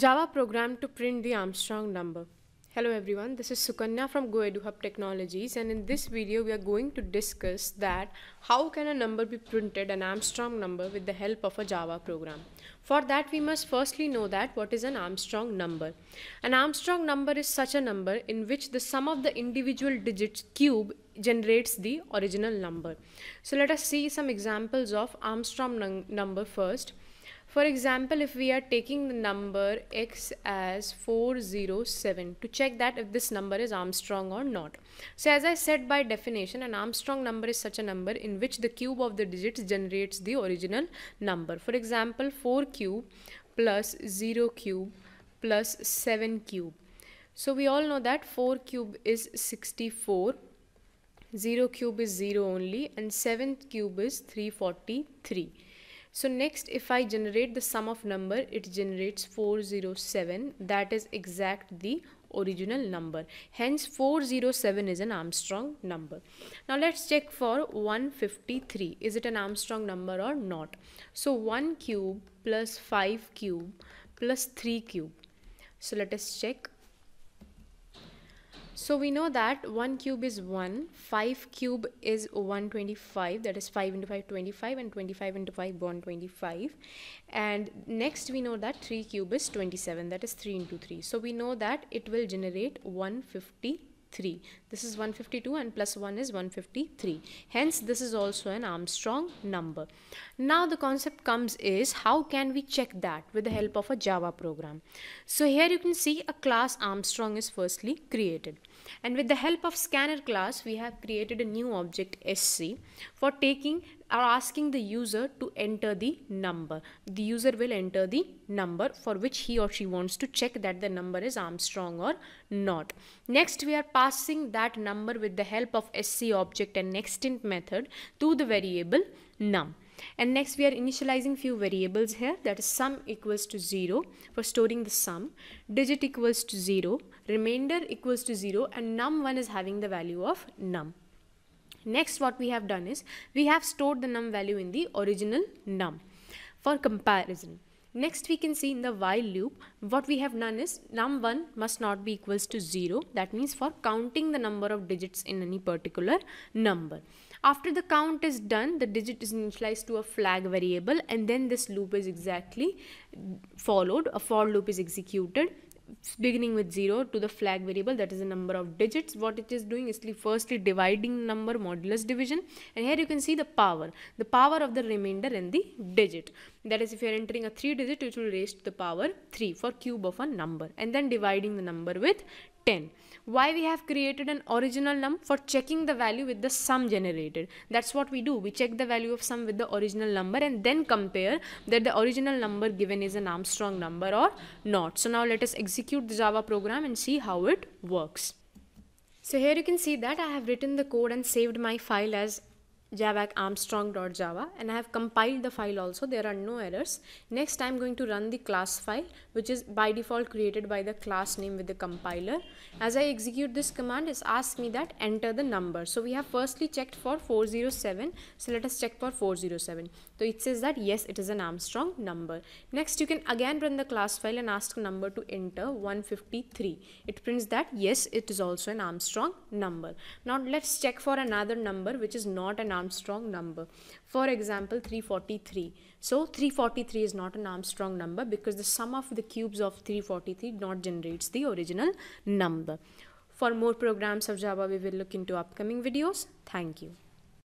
Java program to print the Armstrong number. Hello everyone, this is Sukanya from GoEduHub Technologies and in this video we are going to discuss that how can a number be printed an Armstrong number with the help of a Java program. For that we must firstly know that what is an Armstrong number. An Armstrong number is such a number in which the sum of the individual digits cube generates the original number. So let us see some examples of Armstrong num number first. For example, if we are taking the number x as 407 to check that if this number is Armstrong or not. So as I said by definition, an Armstrong number is such a number in which the cube of the digits generates the original number. For example, 4 cube plus 0 cube plus 7 cube. So we all know that 4 cube is 64, 0 cube is 0 only and 7 cube is 343. So next if I generate the sum of number it generates 407 that is exact the original number hence 407 is an Armstrong number. Now let's check for 153 is it an Armstrong number or not. So 1 cube plus 5 cube plus 3 cube. So let us check so we know that 1 cube is 1, 5 cube is 125, that is 5 into 5, 25, and 25 into 5, 125. And next we know that 3 cube is 27, that is 3 into 3. So we know that it will generate 150 3. This is 152 and plus 1 is 153. Hence, this is also an Armstrong number. Now, the concept comes is how can we check that with the help of a Java program. So, here you can see a class Armstrong is firstly created. And with the help of scanner class, we have created a new object SC for taking are asking the user to enter the number. The user will enter the number for which he or she wants to check that the number is Armstrong or not. Next we are passing that number with the help of SC object and nextInt method to the variable num. And next we are initializing few variables here that is sum equals to 0 for storing the sum, digit equals to 0, remainder equals to 0 and num1 is having the value of num. Next what we have done is we have stored the num value in the original num for comparison. Next we can see in the while loop what we have done is num1 must not be equals to 0 that means for counting the number of digits in any particular number. After the count is done the digit is initialized to a flag variable and then this loop is exactly followed a for loop is executed beginning with 0 to the flag variable that is the number of digits what it is doing is firstly dividing number modulus division and here you can see the power the power of the remainder and the digit that is if you are entering a 3 digit it will raise to the power 3 for cube of a number and then dividing the number with 10 why we have created an original num for checking the value with the sum generated that's what we do we check the value of sum with the original number and then compare that the original number given is an armstrong number or not so now let us execute the java program and see how it works so here you can see that i have written the code and saved my file as Armstrong.java and I have compiled the file also there are no errors next I'm going to run the class file which is by default created by the class name with the compiler as I execute this command it asks me that enter the number so we have firstly checked for 407 so let us check for 407 so it says that yes it is an Armstrong number next you can again run the class file and ask number to enter 153 it prints that yes it is also an Armstrong number now let's check for another number which is not an Armstrong Armstrong number. For example, 343. So 343 is not an Armstrong number because the sum of the cubes of 343 not generates the original number. For more programs of Java, we will look into upcoming videos. Thank you.